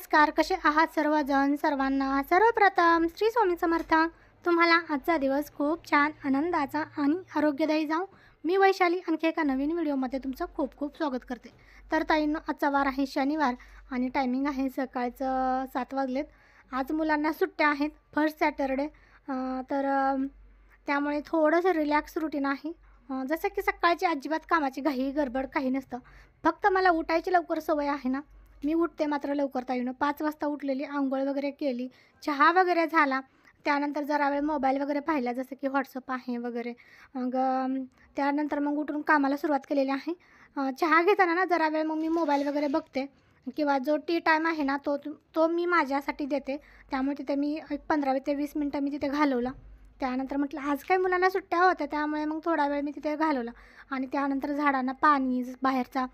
नमस्कार कसे आहात सर्वजण सर्वांना सर्वप्रथम श्री स्वामी समर्थ तुम्हाला आजचा दिवस खूप छान आनंदाचा आणि आरोग्यदायी जाऊ मी वैशाली आणखी एका नवीन व्हिडिओमध्ये तुमचं खूप खूप स्वागत करते तर ताईंनो आजचा वार आहे शनिवार आणि टायमिंग आहे सकाळचं सात वाजलेत आज मुलांना सुट्ट्या आहेत फर्स्ट सॅटरडे तर त्यामुळे थोडंसं रिलॅक्स रुटीन आहे जसं की सकाळची अजिबात कामाची घाई गडबड काही नसतं फक्त मला उठायची लवकर सवय आहे ना मी उठते मात्र लवकर ताईनं पाच वाजता उठलेली आंघोळ वगैरे केली चहा वगैरे झाला त्यानंतर जरा वेळ मोबाईल वगैरे पाहिला जसं की व्हॉट्सअप आहे वगैरे मग त्यानंतर मग उठून कामाला सुरुवात केलेली आहे चहा घेताना ना जरा वेळ मग मी मोबाईल वगैरे बघते किंवा जो टी टाईम आहे ना तो तो मी माझ्यासाठी देते त्यामुळे तिथे मी एक पंधरा ते वीस मिनटं मी तिथे घालवला त्यानंतर म्हटलं आज काही मुलांना सुट्ट्या होत्या त्यामुळे मग थोडा वेळ मी तिथे घालवला आणि त्यानंतर झाडांना पाणी बाहेरचा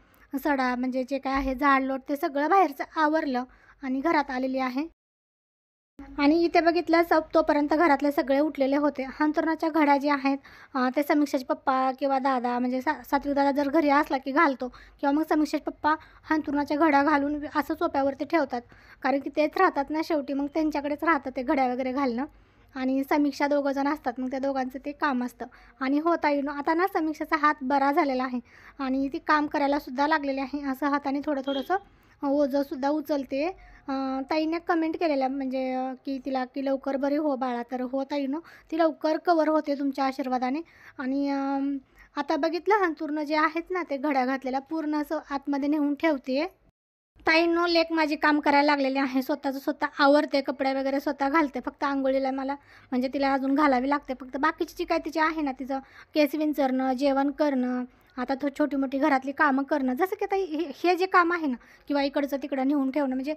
सडा म्हणजे जे काय आहे झाड लोट ते सगळं बाहेरचं आवरलं आणि घरात आलेली आहे आणि इथे बघितलं सब तोपर्यंत घरातले सगळे उठलेले होते अंतरणाच्या घड्या ज्या आहेत ते समीक्षाचे पप्पा किंवा दादा म्हणजे सा सात्विक दादा जर घरी असला की घालतो किंवा मग समीक्षाचे पप्पा अंतुरणाच्या घड्या घालून असं सोप्यावरती ठेवतात कारण की तेच राहतात ना शेवटी मग त्यांच्याकडेच राहतात ते घड्या वगैरे घालणं आणि समीक्षा दोघंजण असतात मग त्या दोघांचं ते काम असतं आणि होता येईल आता ना समीक्षेचा हात बरा झालेला आहे आणि ती काम करायलासुद्धा लागलेली आहे असं हाताने थोडं थोडंसं ओझंसुद्धा उचलते ताईने कमेंट केलेल्या म्हणजे की तिला की लवकर बरी हो बाळा तर हो ताईनं ती लवकर कवर होते तुमच्या आशीर्वादाने आणि आता बघितलं हंतूर्ण जे आहेत ना ते घड्या घातलेल्या पूर्ण असं आतमध्ये नेऊन ठेवते ताई नो लेक माझी काम करायला लागलेली आहे स्वतःचं स्वतः आवडते कपडे वगैरे स्वतः घालते फक्त आंघोळीला मला म्हणजे तिला अजून घालावी लागते फक्त बाकीची जी काय तिची आहे ना तिचं केस विंचरणं जेवण करणं आता तो छोटी मोठी घरातली कामं करणं जसं की आता हे हे जे काम आहे ना किंवा इकडचं तिकडं नेऊन ठेवणं म्हणजे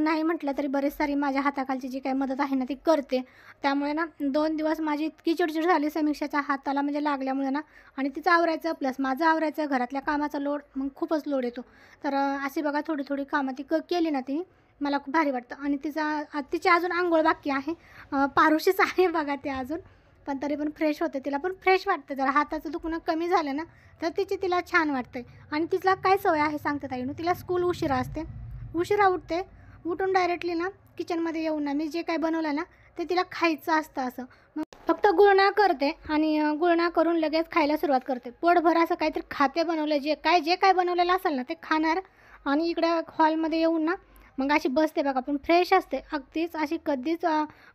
नाही म्हटलं तरी बरेच सारी माझ्या हाताखालची जी काही मदत आहे ना ती करते त्यामुळे ना दोन दिवस माझी इतकी चिडचिड झाली समीक्षेच्या हाताला म्हणजे लागल्यामुळे ना आणि तिचं आवरायचं प्लस माझं आवरायचं घरातल्या कामाचा लोड मग खूपच लोड येतो तर अशी बघा थोडी थोडी कामं ती क केली ना ती मला खूप भारी वाटतं आणि तिचा तिची अजून आंघोळ बाकी आहे पारुशीच आहे बघा ते अजून पण तरी पण फ्रेश होते तिला पण फ्रेश वाटते जर हाताचं दुखणं कमी झालं ना तर तिची तिला छान वाटते आणि तिला काय सवय आहे सांगते ताईनं तिला स्कूल उशिरा असते उशिरा उठते उठून डायरेक्टली ना किचनमध्ये येऊन ना मी जे काय बनवलं ना ते तिला खायचं असतं असं मग फक्त गुळणा करते आणि गुळणा करून लगेच खायला सुरुवात करते पोटभर असं काहीतरी खाते बनवलं जे काय जे काय बनवलेलं असेल ना ते खाणार आणि इकडं हॉलमध्ये येऊन ना मग अशी बसते बघा पण फ्रेश असते अगदीच अशी कधीच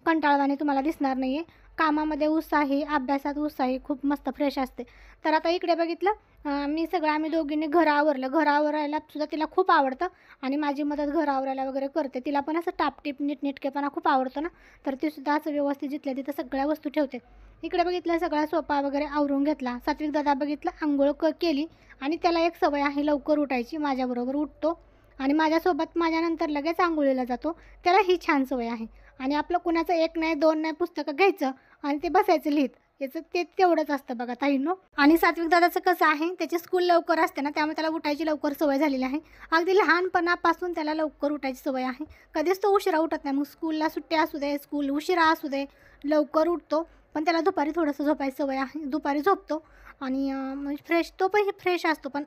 कंटाळवाणी तुम्हाला दिसणार नाही आहे कामामध्ये उत्साही अभ्यासात उत्साही खूप मस्त फ्रेश असते तर आता इकडे बघितलं मी सगळं आम्ही दोघींनी घर आवरलं घर आवरायला सुद्धा तिला खूप आवडतं आणि माझी मदत घर आवरायला वगैरे करते तिला पण असं टापटीप नीटनेटकेपणा खूप आवडतो ना तर ती सुद्धा असं व्यवस्थित जिथल्या तिथं सगळ्या वस्तू ठेवते इकडे बघितलं सगळा सोपा वगैरे आवरून घेतला सात्विक दादा बघितलं आंघोळ क केली आणि त्याला एक सवय आहे लवकर उठायची माझ्याबरोबर उठतो आणि माझ्यासोबत माझ्यानंतर लगेच आंघोळीला जातो त्याला ही छान सवय आहे आणि आपलं कुणाचं एक नाही दोन नाही पुस्तकं घ्यायचं आणि ते बसायचं लिहित याचं ते तेवढंच असतं बघा नो आणि सात्विक दादाचं कसं आहे त्याची स्कूल लवकर असते ना त्यामुळे त्याला उठायची लवकर सवय झालेली आहे अगदी लहानपणापासून त्याला लवकर उठायची सवय आहे कधीच तो उशिरा उठत नाही मग स्कूलला सुट्ट्या असू दे स्कूल उशिरा असू दे लवकर उठतो पण त्याला दुपारी थोडंसं झोपायची सवय आहे दुपारी झोपतो आणि फ्रेश म्हणजे तो पण फ्रेश असतो पण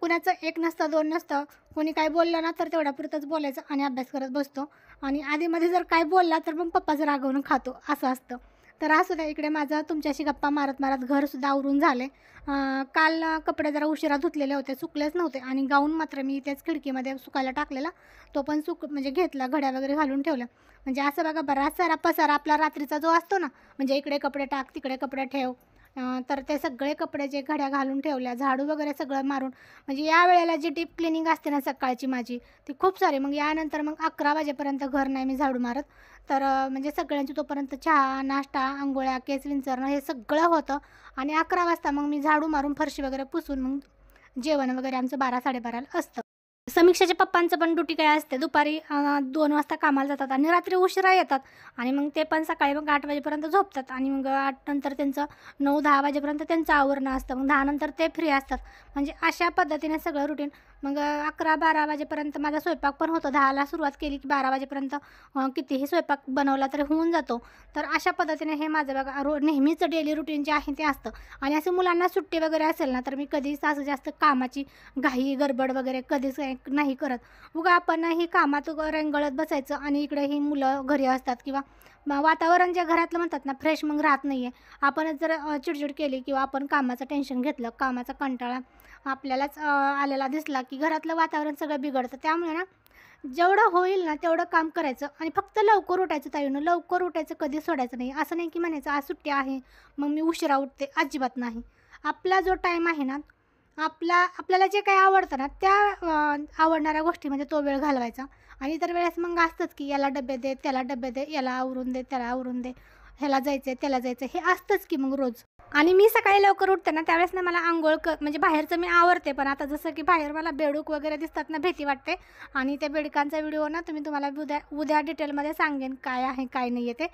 कुणाचं एक नसतं दोन नसतं कोणी काय बोललं ना तर तेवढ्यापुरतंच बोलायचं आणि अभ्यास करत बसतो आणि आधीमध्ये जर काय बोलला तर मग पप्पाचं रागवून खातो असं असतं तर असू द्या इकडे माझं तुमच्याशी गप्पा मारत मारत घरसुद्धा आवरून झाले काल कपडे जरा उशिरा धुतलेले होते सुकलेच नव्हते आणि गाऊन मात्र मी त्याच खिडकीमध्ये सुकायला टाकलेला तो पण सुक म्हणजे घेतला घड्या वगैरे घालून ठेवला म्हणजे असं बघा बरा सारा पसारा आपला रात्रीचा जो असतो ना म्हणजे इकडे कपडे टाक तिकडे कपडे ठेव तर ते सगळे कपडे जे घड्या घालून ठेवल्या झाडू वगैरे सगळं मारून म्हणजे या वेळेला जी डीप क्लिनिंग असते ना सकाळची माझी ती खूप सारी मग यानंतर मग अकरा वाजेपर्यंत घर नाही मी झाडू मारत तर म्हणजे सगळ्यांची तोपर्यंत चहा नाश्ता आंघोळ्या केस विंचरणं हे सगळं होतं आणि अकरा वाजता मग मी झाडू मारून फरशी वगैरे पुसून मग जेवण वगैरे आमचं बारा साडेबाराला असतं समीक्षाच्या पप्पांचं पण ड्युटी काय असते दुपारी दोन वाजता कामाला जातात आणि रात्री उशिरा येतात आणि मग ते पण सकाळी मग आठ वाजेपर्यंत झोपतात आणि मग आठ नंतर त्यांचं नऊ दहा वाजेपर्यंत त्यांचं आवरणं असतं मग दहा नंतर ते फ्री असतात म्हणजे अशा पद्धतीने सगळं रुटीन मग अकरा बारा वाजेपर्यंत माझा स्वयंपाक पण होतो दहाला सुरुवात केली की बारा वाजेपर्यंत कितीही स्वयंपाक बनवला तरी होऊन जातो तर अशा पद्धतीने हे माझं बघा रो नेहमीचं डेली रुटीन जे आहे ते असतं आणि असे मुलांना सुट्टी वगैरे असेल ना तर मी कधीच असं जास्त कामाची घाई गडबड वगैरे कधीच नाही करत मग आपण ही कामात रेंगळत बसायचं आणि इकडे ही मुलं घरी असतात किंवा वातावरण ज्या घरातलं म्हणतात ना फ्रेश मग राहत नाही आहे आपण जर चिडचिड केली किंवा आपण कामाचं टेन्शन घेतलं कामाचा कंटाळा आपल्यालाच आलेला दिसला की घरातलं वातावरण सगळं बिघडतं त्यामुळे ना जेवढं होईल ना तेवढं काम करायचं आणि फक्त लवकर उठायचं ताईनं लवकर उठायचं कधी सोडायचं नाही असं नाही की म्हणायचं आज सुट्टी आहे मग मी उशिरा उठते अजिबात नाही आपला जो टाईम आहे ना आपला आपल्याला जे काही आवडतं ना त्या आवडणाऱ्या गोष्टी म्हणजे तो वेळ घालवायचा आणि इतर वेळेस मग असतंच की याला डबे दे त्याला डबे दे याला आवरून दे त्याला आवरून दे ह्याला जायचं आहे त्याला जायचं हे असतंच की मग रोज आणि मी सकाळी लवकर उठते ना त्यावेळेस ना मला आंघोळ क म्हणजे बाहेरचं मी आवडते पण आता जसं की बाहेर मला बेडूक वगैरे दिसतात ना भीती वाटते आणि त्या बेडकांचा व्हिडिओ ना तुम्ही तुम्हाला उद्या उद्या डिटेलमध्ये सांगेन काय आहे काय नाही आहे ते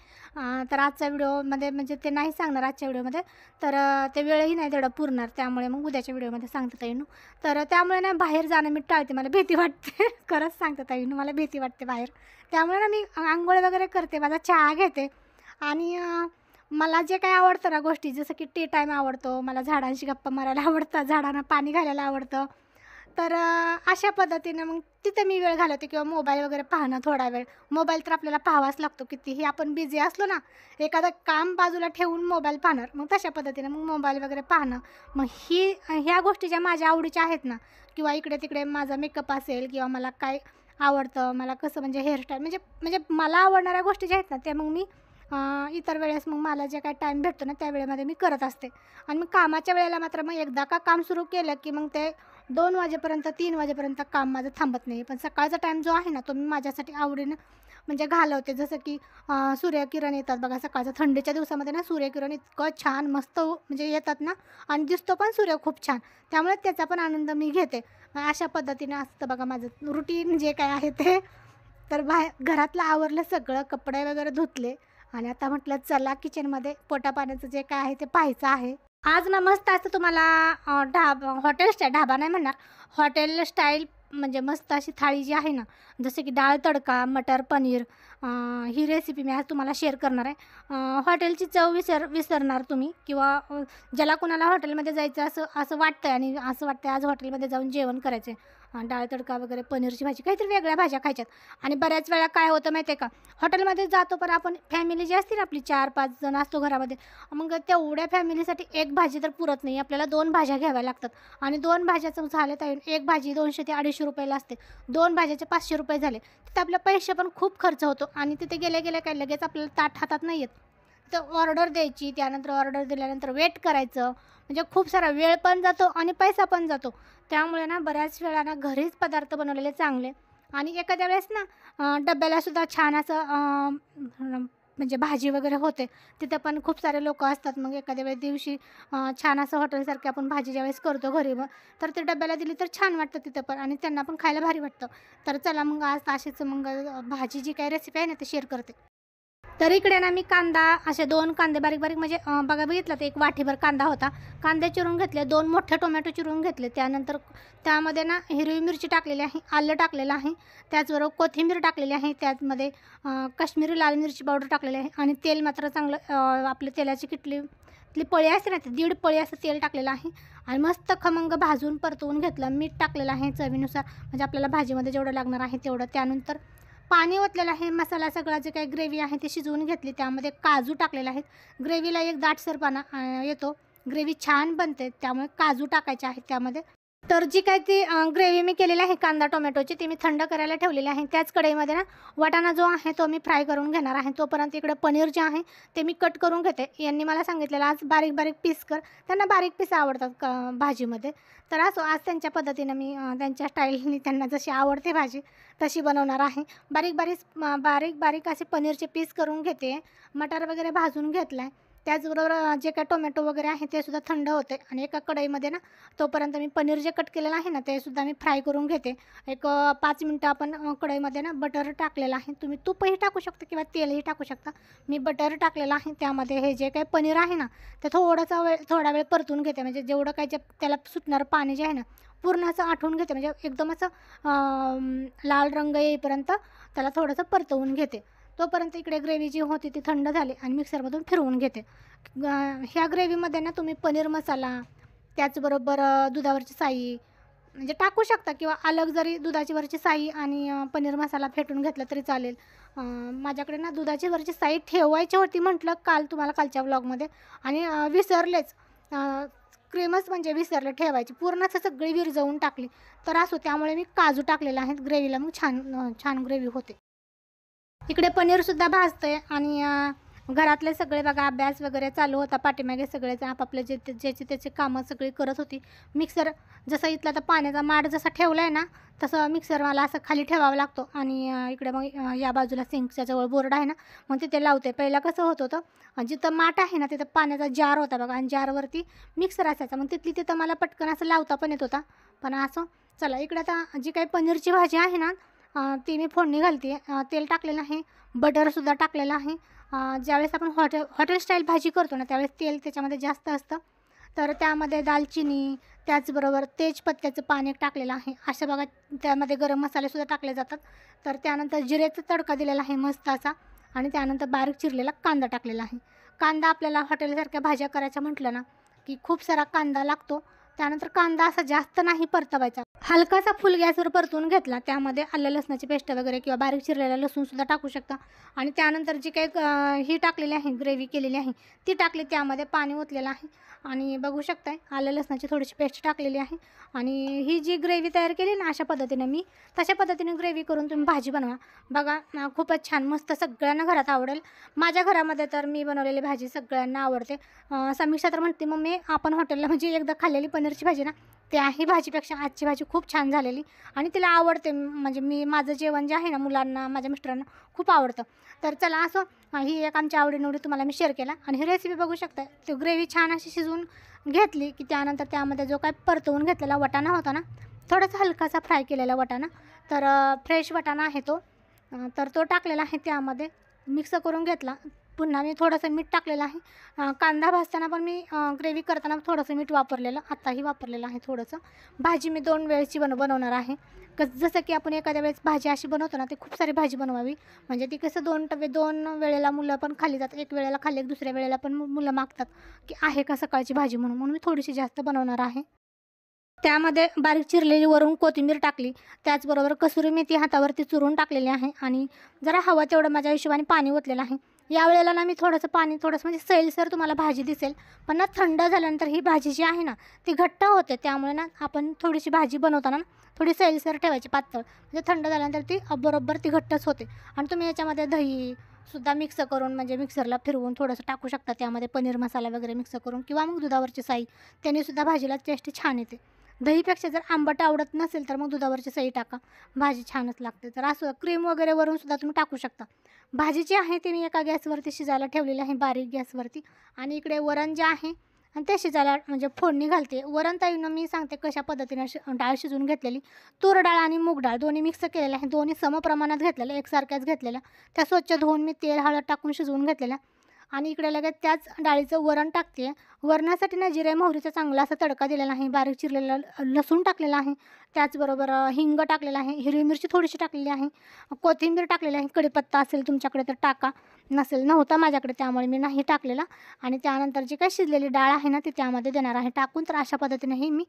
तर आजच्या व्हिडिओमध्ये म्हणजे ते नाही सांगणार आजच्या व्हिडिओमध्ये तर ते वेळही नाही तेवढं पुरणार त्यामुळे मग उद्याच्या व्हिडिओमध्ये सांगता ताईनू तर त्यामुळे ना बाहेर जाणं मी टाळते मला भीती वाटते खरंच सांगता येईन मला भीती वाटते बाहेर त्यामुळे ना मी आंघोळ वगैरे करते माझा चहा घेते आणि मला जे काय आवडतं ना गोष्टी जसं की टी टाईम आवडतो मला झाडांशी गप्पा मारायला आवडतं झाडांना पाणी घालायला आवडतं तर अशा पद्धतीनं मग तिथं मी वेळ घालवते किंवा मोबाईल वगैरे पाहणं थोडा वेळ मोबाईल तर आपल्याला पाहावाच लागतो कितीही आपण बिझी असलो ना एखादं काम बाजूला ठेवून मोबाईल पाहणार मग तशा पद्धतीनं मग मोबाईल वगैरे पाहणं मग ही ह्या गोष्टी ज्या माझ्या आवडीच्या आहेत ना किंवा इकडे तिकडे माझा मेकअप असेल किंवा मला काय आवडतं मला कसं म्हणजे हेअरस्टाईल म्हणजे म्हणजे मला आवडणाऱ्या गोष्टी ज्या आहेत ना त्या मग मी इतर वेळेस मग मला जे काय टाईम भेटतो ना त्या वेळेमध्ये मी करत असते आणि मग कामाच्या वेळेला मात्र मग एकदा का काम सुरू केलं की मग ते दोन वाजेपर्यंत तीन वाजेपर्यंत काम माझं थांबत नाही पण सकाळचा टाईम जो आहे ना तो मी माझ्यासाठी आवडीनं म्हणजे घालवते जसं की सूर्यकिरण येतात बघा सकाळच्या थंडीच्या दिवसामध्ये ना सूर्यकिरण इतकं छान मस्त म्हणजे येतात ना आणि दिसतो पण सूर्य खूप छान त्यामुळे त्याचा पण आनंद मी घेते अशा पद्धतीने असतं बघा माझं रुटीन जे काय आहे ते तर बाहेर घरातलं आवरलं सगळं कपडे वगैरे धुतले आणि आता म्हटलं चला किचनमध्ये पोटापाण्याचं जे काय आहे ते पाहायचं आहे आज ना मस्त असं तुम्हाला ढाबा हॉटेल स्टाईल ढाबा नाही म्हणणार हॉटेल स्टाईल म्हणजे मस्त अशी थाळी जी आहे ना जसं की डाळ तडका मटर पनीर ही रेसिपी मी आज तुम्हाला शेअर करणार आहे हॉटेलची चव विसर विसरणार तुम्ही किंवा ज्याला कुणाला हॉटेलमध्ये जायचं असं असं वाटतं आहे आणि असं वाटतं आहे आज हॉटेलमध्ये जाऊन जेवण करायचं आहे डाळ तडका वगैरे पनीरची भाजी काहीतरी वेगळ्या भाज्या खायच्यात आणि बऱ्याच वेळा काय होतं माहिती आहे का हॉटेलमध्ये जातो पण आपण फॅमिली जी ना आपली चार पाच जण असतो घरामध्ये मग तेवढ्या फॅमिलीसाठी एक भाजी तर पुरत नाही आपल्याला दोन भाज्या घ्याव्या लागतात आणि दोन भाज्याचं झालं तर एक भाजी दोनशे ते अडीचशे रुपयाला असते दोन भाज्याचे पाचशे रुपये झाले तिथे आपल्या पैसे पण खूप खर्च होतो आणि तिथे गेल्या गेल्या काय लगेच आपल्याला ताट हातात नाही येत तर ऑर्डर द्यायची त्यानंतर ऑर्डर दिल्यानंतर वेट करायचं म्हणजे खूप सारा वेळ पण जातो आणि पैसा पण जातो त्यामुळे ना बऱ्याच वेळा ना घरीच पदार्थ बनवलेले चांगले आणि एखाद्या वेळेस ना डब्यालासुद्धा छान असं म्हणजे भाजी वगैरे होते तिथं पण खूप सारे लोक असतात मग एखाद्या वेळेस दिवशी छान असं हॉटेलसारखे आपण भाजी ज्यावेळेस करतो घरी मग तर ते डब्याला दिली तर छान वाटतं तिथं पण आणि त्यांना पण खायला भारी वाटतं तर चला मग आज अशीच मग भाजी जी काही रेसिपी आहे ना ते शेअर करते तर इकडे ना मी कांदा असे दोन कांदे बारीक बारीक म्हणजे बघा बघितलं तर एक वाटीभर कांदा होता कांदे चिरून घेतले दोन मोठे टोमॅटो चिरून घेतले त्यानंतर त्यामध्ये ना हिरवी मिरची टाकलेली आहे आलं टाकलेलं आहे त्याचबरोबर कोथिंबीर टाकलेली आहे त्याचमध्ये काश्मीरी लाल मिरची पावडर टाकलेली आहे आणि तेल मात्र चांगलं आपलं तेलाची किटली तिथली पळी असते ना ते दीड पळी असं तेल टाकलेलं आहे आणि मस्त खमंग भाजून परतवून घेतलं मीठ टाकलेलं आहे चवीनुसार म्हणजे आपल्याला भाजीमध्ये जेवढं लागणार आहे तेवढं त्यानंतर पाणी ओतलेलं आहे मसाला सगळा जे काही ग्रेव्ही आहे ते शिजवून घेतली त्यामध्ये काजू टाकलेले आहेत ग्रेव्हीला एक दाटसरपणा येतो ग्रेव्ही छान बनते त्यामुळे काजू टाकायचे आहेत त्यामध्ये तर जी काही ती ग्रेव्ही मी केलेली आहे कांदा टोमॅटोची ती मी थंड करायला ठेवलेली आहे त्याच कढईमध्ये ना वाटाणा जो आहे तो मी फ्राय करून घेणार आहे तोपर्यंत इकडे पनीर जे आहे ते मी कट करून घेते यांनी मला सांगितलेलं आज बारीक बारीक पीस कर त्यांना बारीक पीस आवडतात क भाजीमध्ये तर असो आज त्यांच्या पद्धतीनं मी त्यांच्या स्टाईलनी त्यांना जशी आवडते भाजी तशी बनवणार आहे बारीक बारीक बारीक बारीक असे पनीरचे पीस करून घेते मटार वगैरे भाजून घेतला आहे त्याचबरोबर जे काय टोमॅटो वगैरे आहे ते सुद्धा थंड होते आणि एका कढईमध्ये ना तोपर्यंत मी पनीर जे कट केलेलं आहे ना ते सुद्धा मी फ्राय करून घेते एक पाच मिनटं आपण कढईमध्ये ना बटर टाकलेलं आहे तुम्ही तूपही टाकू शकता किंवा तेलही टाकू शकता मी बटर टाकलेलं आहे त्यामध्ये हे जे काही पनीर आहे ना ते थोडासा वेळ थोडा वेळ परतून घेते म्हणजे जेवढं काय जे त्याला सुटणारं पाणी जे आहे ना पूर्ण असं आठवून घेते म्हणजे एकदम असं लाल रंग येईपर्यंत त्याला थोडंसं परतवून घेते तोपर्यंत इकडे ग्रेव्ही जी होती ती थंड झाली आणि मिक्सरमधून फिरवून घेते ह्या ग्रेव्हीमध्ये ना तुम्ही पनीर मसाला त्याचबरोबर दुधावरची साई म्हणजे टाकू शकता किंवा अलग जरी दुधाची वरची साई आणि पनीर मसाला फेटून घेतला तरी चालेल माझ्याकडे ना दुधाची वरची साई ठेवायची होती म्हटलं काल तुम्हाला कालच्या ब्लॉगमध्ये आणि विसरलेच क्रीमच म्हणजे विसरले ठेवायची पूर्णच सगळी विरजवून टाकली तर असो त्यामुळे मी काजू टाकलेला आहे ग्रेव्हीला मग छान छान ग्रेव्ही होते इकडे पनीरसुद्धा भाजतंय आणि घरातले सगळे बघा अभ्यास वगैरे चालू होता पाठीमागे सगळेच आपापले जे ज्याची त्याची कामं सगळी करत होती मिक्सर जसं इथला तर पाण्याचा माड जसा ठेवला आहे ना तसं मिक्सर मला असं खाली ठेवावं लागतो आणि इकडे मग या बाजूला सिंकच्या जवळ बोर्ड आहे ना मग तिथे लावते पहिला कसं होत होतं जिथं माठ आहे ना तिथं पाण्याचा जार होता बघा आणि जारवरती मिक्सर असायचा मग तिथली तिथं मला पटकन असं लावता पण येत होता पण असं चला इकडे आता जी काही पनीरची भाजी आहे ना ती मी फोडणी घालते तेल टाकलेलं आहे बटरसुद्धा टाकलेलं आहे ज्यावेळेस आपण हॉटेल हॉटेल स्टाईल भाजी करतो ना त्यावेळेस तेल त्याच्यामध्ये जास्त असतं तर त्यामध्ये दालचिनी त्याचबरोबर तेजपत्त्याचं पाणी टाकलेलं आहे अशा भागात त्यामध्ये गरम मसालेसुद्धा टाकले जातात तर त्यानंतर जिरेचा तडका दिलेला आहे मस्त असा आणि त्यानंतर बारीक चिरलेला कांदा टाकलेला आहे कांदा आपल्याला हॉटेलसारख्या भाज्या करायच्या म्हटलं ना की खूप सारा कांदा लागतो त्यानंतर कांदा असा जास्त नाही परतवायचा हलकासा फुल गॅसवर परतून घेतला त्यामध्ये आलं लसणाची पेस्ट वगैरे किंवा बारीक चिरलेला लसूणसुद्धा टाकू शकता आणि त्यानंतर जी काही ही टाकलेली आहे ग्रेव्ही केलेली आहे ती टाकली त्यामध्ये पाणी ओतलेलं आहे आणि बघू शकताय आलं लसणाची थोडीशी पेस्ट टाकलेली आहे आणि ही जी ग्रेव्ही तयार केली ना अशा पद्धतीने मी तशा पद्धतीने ग्रेव्ही करून तुम्ही भाजी बनवा बघा खूपच छान मस्त सगळ्यांना घरात आवडेल माझ्या घरामध्ये तर मी बनवलेली भाजी सगळ्यांना आवडते समीक्षा तर म्हणते मम्मी आपण हॉटेलला म्हणजे एकदा खाल्लेली पनीरची भाजी ना त्याही भाजीपेक्षा आजची भाजी खूप छान झालेली आणि तिला आवडते म्हणजे मी माझं जेवण जे आहे ना मुलांना माझ्या मिस्टरांना खूप आवडतं तर चला असं ही एक आमच्या आवडीनिवडी तुम्हाला मी शेअर केला आणि ही रेसिपी बघू शकता ती ग्रेव्ही छान अशी शिजवून घेतली की त्यानंतर त्यामध्ये जो काय परतवून घेतलेला वटाणा होता ना थोडासा हलकासा फ्राय केलेला वटाणा तर फ्रेश वटाणा आहे तो तर तो टाकलेला आहे त्यामध्ये मिक्स करून घेतला पुन्हा मी थोडंसं मीठ टाकलेलं आहे कांदा भाजताना पण मी ग्रेव्ही करताना थोडंसं मीठ वापरलेलं आत्ताही वापरलेलं आहे थोडंसं भाजी मी दोन वेळेची बन बनवणार आहे कस जसं की आपण एखाद्या वेळेस भाजी अशी बनवतो ना ते खूप सारी भाजी बनवावी म्हणजे ती कसं दोन टवे दोन वेळेला मुलं पण खाली जातात एक वेळेला खाली एक दुसऱ्या वेळेला पण मुलं मागतात की आहे का सकाळची भाजी म्हणून म्हणून मी थोडीशी जास्त बनवणार आहे त्यामध्ये बारीक चिरलेली वरून कोथिंबीर टाकली त्याचबरोबर कसुरी मेथी हातावरती चुरून टाकलेली आहे आणि जरा हवा तेवढं माझ्या हिशोबाने पाणी ओतलेलं आहे या वेळेला ना मी थोडंसं पाणी थोडंसं म्हणजे सैलसर तुम्हाला भाजी दिसेल पण ना थंड झाल्यानंतर ही भाजी जी आहे ना ती घट्ट होते त्यामुळे ना आपण थोडीशी भाजी बनवताना थोडी सैलसर ठेवायची पातळ म्हणजे थंड झाल्यानंतर ती बरोबर ती घट्टच होते आणि तुम्ही याच्यामध्ये दही सुद्धा मिक्स करून म्हणजे मिक्सरला फिरवून थोडंसं टाकू शकता त्यामध्ये पनीर मसाला वगैरे मिक्स करून किंवा मग दुधावरची साई त्यांनीसुद्धा भाजीला टेस्ट छान येते दहीपेक्षा जर आंबट आवडत नसेल तर मग दुधावरची सई टाका भाजी छानच लागते तर असं क्रीम वगैरे वरून सुद्धा तुम्ही टाकू शकता भाजी जी आहे ती मी एका गॅसवरती शिजायला ठेवलेली आहे बारीक गॅसवरती आणि इकडे वरण जे आहे आणि ते शिजायला म्हणजे फोडणी घालते वरण ताईनं मी सांगते कशा पद्धतीने शि डाळ शिजून घेतलेली तूर डाळ आणि मूग डाळ दोन्ही मिक्स केलेल्या आहे दोन्ही समप्रमाणात घेतलेल्या एकसारख्याच घेतलेल्या त्या स्वच्छ धुवून मी तेल हळद टाकून शिजवून घेतलेल्या आणि इकडे लगेच त्याच डाळीचं वरण टाकते वरणासाठी ना जिरे मोहरीचा चांगला असा तडका दिलेला आहे बारीक चिरलेला लसूण टाकलेला आहे त्याचबरोबर हिंग टाकलेला आहे हिरवी मिरची थोडीशी टाकलेली आहे कोथिंबीर टाकलेली आहे कडीपत्ता असेल तुमच्याकडे तर टाका नसेल नव्हता माझ्याकडे त्यामुळे मी नाही टाकलेला आणि त्यानंतर जी काही शिजलेली डाळ आहे ना ती त्यामध्ये देणार आहे टाकून तर अशा पद्धतीने मी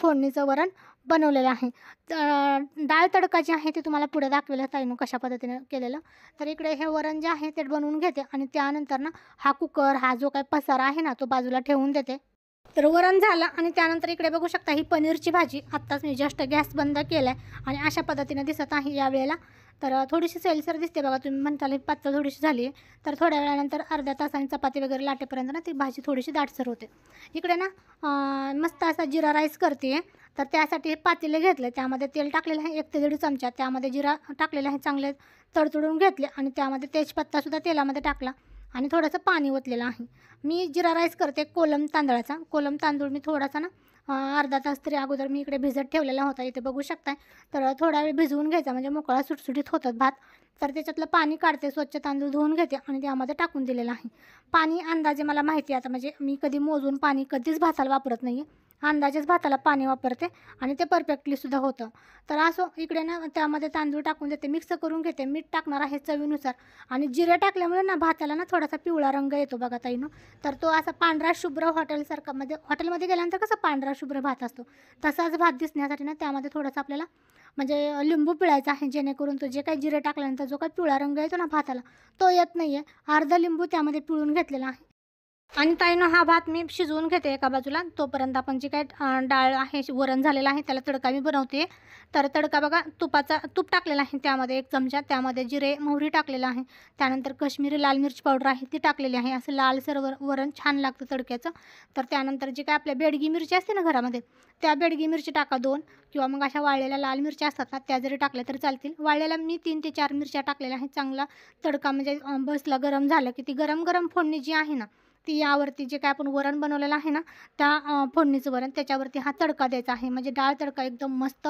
फोडणीचं वरण बनवलेलं आहे डाळ तडका जे आहे ते तुम्हाला पुढे दाखवेल ताईनं कशा पद्धतीने केलेलं तर इकडे हे वरण जे आहे ते बनवून घेते आणि त्यानंतर ना हा कुकर हा जो काही पसारा आहे ना तो बाजूला ठेवून देते तर वरण झालं आणि त्यानंतर इकडे बघू शकता ही पनीरची भाजी आत्ताच मी जस्ट गॅस बंद केला आहे आणि अशा पद्धतीनं दिसत आहे या वेळेला तर थोडीशी सेलसर दिसते बघा तुम्ही म्हणताल पातळ थोडीशी झाली आहे तर थोड्या वेळानंतर अर्ध्या तासाने चपाती वगैरे लाटेपर्यंत ना ती भाजी थोडीशी दाटसर होते इकडे ना मस्त असा जिरा राईस करते तर त्यासाठी हे पातेले घेतले त्यामध्ये तेल टाकलेलं आहे एक ते दीड चमचा त्यामध्ये जिरा टाकलेला आहे चांगले तडतडून घेतले आणि त्यामध्ये तेजपत्तासुद्धा तेलामध्ये टाकला आणि थोडंसं पाणी ओतलेलं आहे मी जिरा राईस करते कोलम तांदळाचा कोलम तांदूळ मी थोडासा ना अर्धा तास तरी अगोदर मी इकडे भिजत ठेवलेला होता इथे बघू शकताय तर थोडा वेळ भिजवून घ्यायचा म्हणजे मोकळा सुटसुटीत होतात भात तर त्याच्यातलं पाणी काढते स्वच्छ तांदूळ धुवून घेते आणि त्यामध्ये टाकून दिलेलं आहे पाणी अंदाजे मला माहिती आता म्हणजे मी कधी मोजून पाणी कधीच भाताला वापरत नाही आहे अंदाजेच भाताला पाणी वापरते आणि ते परफेक्टलीसुद्धा होतं तर असो इकडे ना त्यामध्ये तांदूळ टाकून देते मिक्स करून घेते मीठ टाकणार आहे चवीनुसार आणि जिरे टाकल्यामुळे ना भाताला ना थोडासा पिवळा रंग येतो बघा ताईनो तर तो असा पांढरा शुभ्र हॉटेलसारखा मध्ये म्हणजे हॉटेलमध्ये गेल्यानंतर कसा पांढरा शुभ्र भात असतो तसाच भात दिसण्यासाठी ना त्यामध्ये थोडासा आपल्याला म्हणजे लिंबू पिळायचा आहे जेणेकरून तो जे काही जिरे टाकल्यानंतर जो काही पिवळा रंग येतो ना भाताला तो येत नाही आहे अर्धा लिंबू त्यामध्ये पिळून घेतलेला आहे आणि ताईनं हा भात मी शिजवून घेते एका बाजूला तोपर्यंत आपण जी काय डाळ आहे वरण झालेला आहे त्याला तडका मी बनवते तर तडका बघा तुपाचा तूप टाकलेला आहे त्यामध्ये एक चमचा त्यामध्ये जिरे मोहरी टाकलेला आहे त्यानंतर कश्मीरी लाल मिरची पावडर आहे ती टाकलेली आहे असं लाल सर्व वरण छान लागतं तडक्याचं तर त्यानंतर जे काय आपल्या बेडगी मिरची असते ना घरामध्ये त्या बेडगी मिरची टाका दोन किंवा मग अशा वाळलेल्या लाल मिरच्या असतात ना त्या जरी टाकल्या तरी चालतील वाळलेल्या मी तीन ते चार मिरच्या टाकलेल्या आहेत चांगला तडका म्हणजे बसला गरम झालं की ती गरम गरम फोडणी जी आहे ना ती यावरती जे काय आपण वरण बनवलेलं आहे ना त्या फोडणीचं वरण त्याच्यावरती हा तडका द्यायचा आहे म्हणजे डाळ तडका एकदम मस्त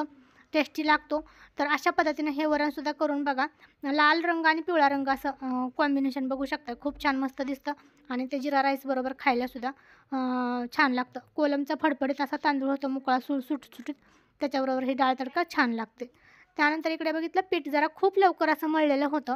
टेस्टी लागतो तर अशा पद्धतीने हे वरणसुद्धा करून बघा लाल रंग आणि पिवळा रंग असं कॉम्बिनेशन बघू शकता खूप छान मस्त दिसतं आणि ते जिरा राईस बरोबर खायलासुद्धा छान लागतं कोलमचा फडफडीत असा तांदूळ होतो मोकळा सुट सुटसुटीत त्याच्याबरोबर हे डाळ तडका छान लागते त्यानंतर इकडे बघितलं पीठ जरा खूप लवकर असं मळलेलं होतं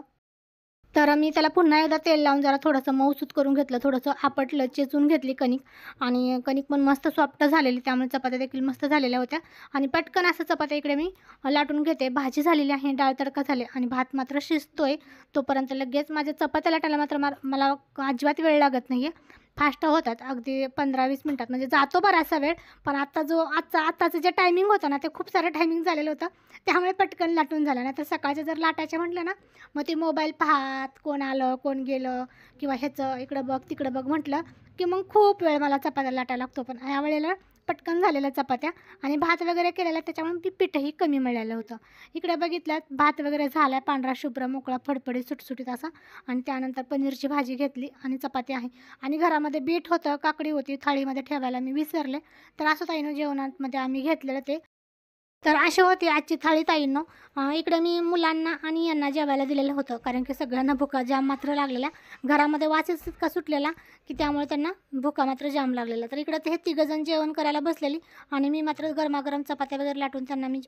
तर मी त्याला पुन्हा एकदा तेल लावून जरा थोडंसं मऊसूत करून घेतलं थोडंसं आपटलं चेचून घेतली कणिक आणि कणिक पण मस्त सॉफ्ट झालेली त्यामुळे चपात्या देखील मस्त झालेल्या होत्या आणि पटकन असं चपात्या इकडे मी लाटून घेते भाजी झालेली आहे डाळ तडका झाले आणि भात मात्र शिजतो आहे तोपर्यंत लगेच माझ्या चपात्या लाटायला मात्र मला अजिबात वेळ लागत नाही आहे फास्ट होतात अगदी पंधरा वीस मिनटात म्हणजे जातो बराचसा वेळ पण आत्ता जो आजचा आत्ताचं जे टायमिंग होतं ना ते खूप सारं टायमिंग झालेलं होतं त्यामुळे पटकन लाटून झालं ना तर सकाळचं जर लाटायचे म्हटलं ना मग ते मोबाईल पाहात कोण आलं कोण गेलं किंवा ह्याचं इकडं बघ तिकडं बघ म्हटलं की मग खूप वेळ मला चपात्या लाटायला लागतो पण या पटकन झालेल्या चपात्या आणि भात वगैरे केलेला त्याच्यामुळे ती पीठही कमी मिळालं होतं इकडे बघितलं भात वगैरे झाला पांढरा शुभ्र मोकळा फडफडी सुटसुटीत असा आणि त्यानंतर पनीरची भाजी घेतली आणि चपाती आहे आणि घरामध्ये बीट होतं काकडी होती थाळीमध्ये ठेवायला मी विसरले तर असं ताईनं जेवणामध्ये आम्ही घेतलेलं ते तर अशी होती आजची थाळी ताईंनो इकडे मी मुलांना आणि यांना जेवायला दिलेलं होतं कारण की सगळ्यांना भुका जाम मात्र लागलेल्या घरामध्ये वाचच इतका सुटलेला की त्यामुळे त्यांना भुका मात्र जाम लागलेला तर इकडे हे तिघंजण जेवण करायला बसलेली आणि मी मात्र गरमागरम चपात्या वगैरे लाटून त्यांना मी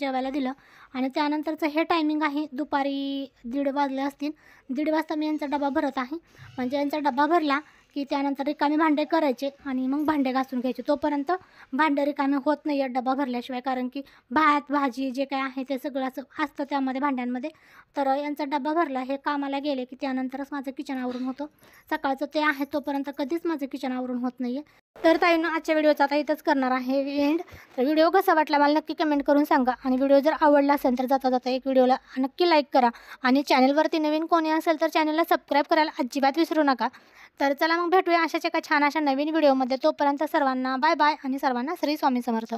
जेवायला दिलं आणि त्यानंतरचं हे टायमिंग आहे दुपारी दीड वाजले असतील दीड वाजता मी यांचा डबा भरत आहे म्हणजे यांचा डबा भरला की त्यानंतर रिकामे भांडे करायचे आणि मग भांडे घासून घ्यायचे तोपर्यंत भांडे रिकामे होत नाही आहे डबा भरल्याशिवाय कारण की भात भाजी जे काय आहे ते सगळं असं असतं त्यामध्ये भांड्यांमध्ये तर यांचा डबा भरला हे कामाला गेले की त्यानंतरच माझं किचन आवरून होतं सकाळचं ते आहे तोपर्यंत कधीच माझं किचन आवरून होत नाही आहे तर ताईनं आजच्या व्हिडिओचा आता इथंच करणार आहे एंड तर व्हिडिओ कसा वाटला मला नक्की कमेंट करून सांगा आणि व्हिडिओ जर आवडला असेल तर जाता जाता एक व्हिडिओला नक्की लाईक करा आणि चॅनलवरती नवीन कोणी असेल तर चॅनलला सबस्क्राईब करायला अजिबात विसरू नका तर चला मग भेटूया अशाच एका छान अशा नवीन व्हिडिओमध्ये तोपर्यंत सर्वांना बाय बाय आणि सर्वांना श्री स्वामी समर्थ